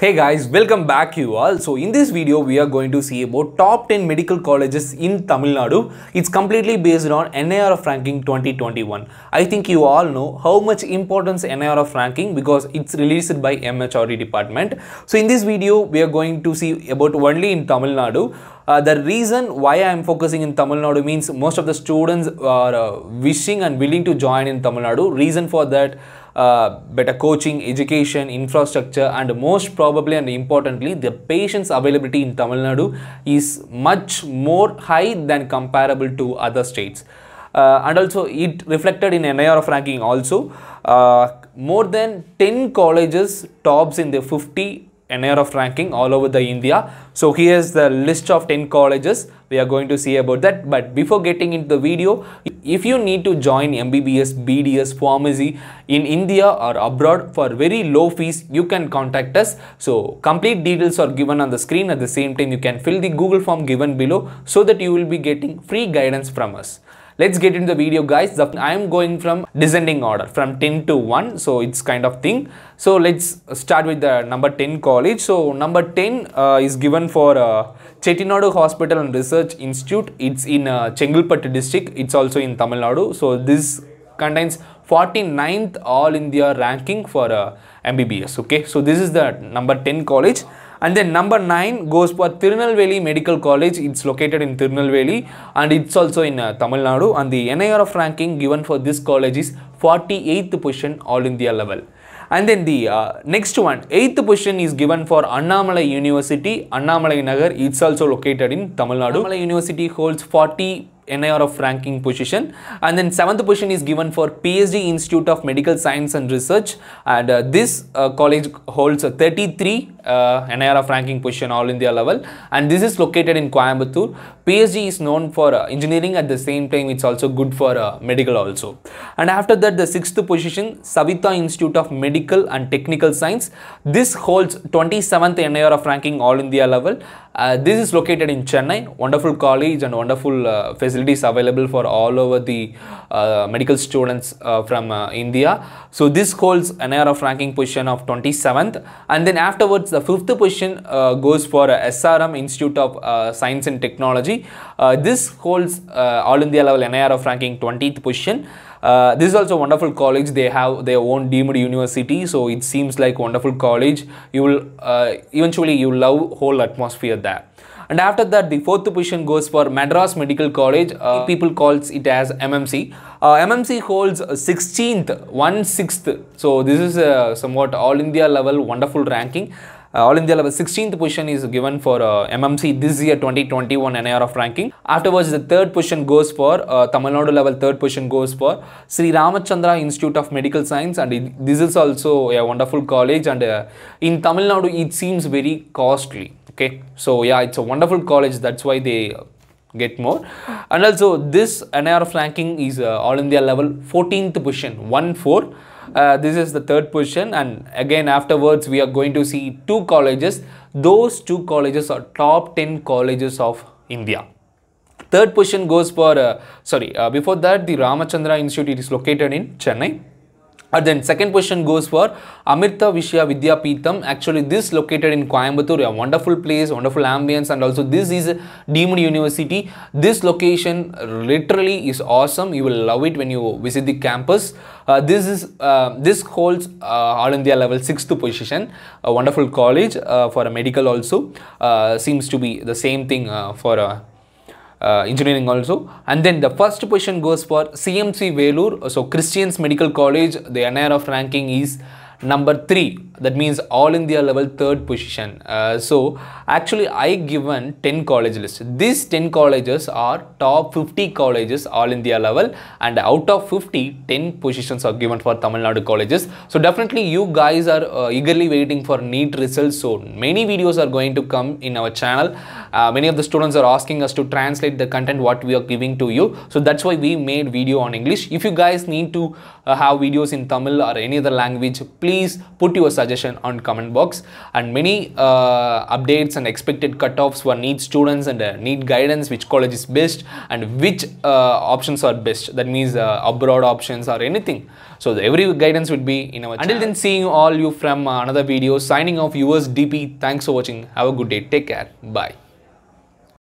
Hey guys, welcome back you all. So in this video, we are going to see about top 10 medical colleges in Tamil Nadu. It's completely based on NIRF ranking 2021. I think you all know how much importance NIRF ranking because it's released by MHRD department. So in this video, we are going to see about only in Tamil Nadu. Uh, the reason why I am focusing in Tamil Nadu means most of the students are uh, wishing and willing to join in Tamil Nadu. Reason for that uh, better coaching, education, infrastructure, and most probably and importantly, the patients' availability in Tamil Nadu is much more high than comparable to other states. Uh, and also it reflected in of ranking also. Uh, more than 10 colleges tops in the 50 an air of ranking all over the India. So here is the list of 10 colleges. We are going to see about that. But before getting into the video, if you need to join MBBS, BDS, pharmacy in India or abroad for very low fees, you can contact us. So complete details are given on the screen. At the same time, you can fill the Google form given below so that you will be getting free guidance from us let's get into the video guys i am going from descending order from 10 to 1 so it's kind of thing so let's start with the number 10 college so number 10 uh, is given for uh, Chettinadu Hospital and Research Institute it's in uh, Chengalpattu district it's also in Tamil Nadu so this contains 49th all India ranking for uh, MBBS okay so this is the number 10 college and then number 9 goes for Tirunelveli Medical College. It's located in Tirunelveli and it's also in uh, Tamil Nadu. And the of ranking given for this college is 48th position all India level. And then the uh, next one, 8th position is given for Annamalai University, Annamalai Nagar. It's also located in Tamil Nadu. Annamalai University holds 40 NIR of ranking position and then seventh position is given for PhD Institute of Medical Science and Research and uh, this uh, college holds 33 uh, NIR of ranking position all India level and this is located in Coimbatore. PhD is known for uh, engineering at the same time it's also good for uh, medical also and after that the sixth position Savita Institute of Medical and Technical Science this holds 27th NIR of ranking all India level uh, this is located in Chennai wonderful college and wonderful facility facilities available for all over the uh, medical students uh, from uh, India. So this holds an air of ranking position of 27th and then afterwards the fifth position uh, goes for SRM Institute of uh, Science and Technology. Uh, this holds all India level an air of ranking 20th position. Uh, this is also wonderful college they have their own deemed university so it seems like wonderful college you will uh, eventually you love whole atmosphere there and after that the fourth position goes for Madras Medical College uh, people calls it as MMC uh, MMC holds 16th one sixth so this is a uh, somewhat all India level wonderful ranking uh, all India level 16th position is given for uh, MMC this year 2021 NIR of ranking. Afterwards, the third position goes for uh, Tamil Nadu level third position goes for Sri Ramachandra Institute of Medical Science and it, this is also a wonderful college and uh, in Tamil Nadu it seems very costly okay so yeah it's a wonderful college that's why they get more and also this NIRF ranking is uh, all India level 14th position 1-4 uh, this is the third position and again afterwards we are going to see two colleges those two colleges are top 10 colleges of India third position goes for uh, sorry uh, before that the Ramachandra Institute is located in Chennai and then second question goes for Amrita Vishya Vidya Peetham. Actually, this located in Coimbatore, a wonderful place, wonderful ambience, and also this is deemed university. This location literally is awesome. You will love it when you visit the campus. Uh, this is uh, this holds uh, All India level sixth position. A wonderful college uh, for a medical also uh, seems to be the same thing uh, for a uh, engineering also and then the first position goes for CMC Velur so Christians Medical College the NIRF ranking is number 3 that means all India level third position. Uh, so actually I given 10 college list. These 10 colleges are top 50 colleges all India level and out of 50, 10 positions are given for Tamil Nadu colleges. So definitely you guys are uh, eagerly waiting for NEET results. So many videos are going to come in our channel. Uh, many of the students are asking us to translate the content what we are giving to you. So that's why we made video on English. If you guys need to uh, have videos in Tamil or any other language, please put your suggestions suggestion on comment box and many uh, updates and expected cutoffs for need students and uh, need guidance which college is best and which uh, options are best that means uh, abroad options or anything so every guidance would be in our channel. until then seeing all you from uh, another video signing off yours dp thanks for watching have a good day take care bye